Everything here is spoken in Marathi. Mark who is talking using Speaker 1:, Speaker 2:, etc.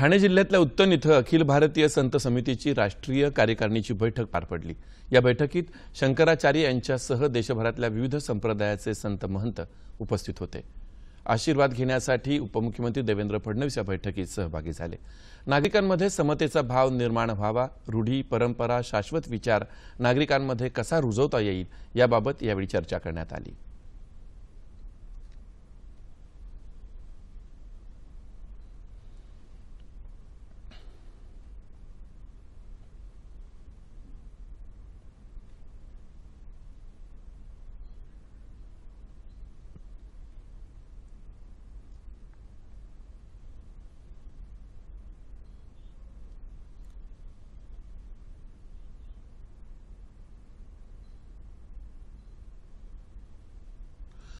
Speaker 1: ठाणे जिल्ह्यातल्या उत्तन इथं अखिल भारतीय संत समितीची राष्ट्रीय कार्यकारिणीची बैठक पार पडली या बैठकीत शंकराचार्य यांच्यासह देशभरातल्या विविध संप्रदायाचे संत महंत उपस्थित होते आशीर्वाद घेण्यासाठी उपमुख्यमंत्री देवेंद्र फडणवीस या बैठकीत सहभागी झाले नागरिकांमध्ये समतेचा भाव निर्माण व्हावा रूढी परंपरा शाश्वत विचार नागरिकांमध्ये कसा रुजवता येईल याबाबत यावेळी चर्चा करण्यात आली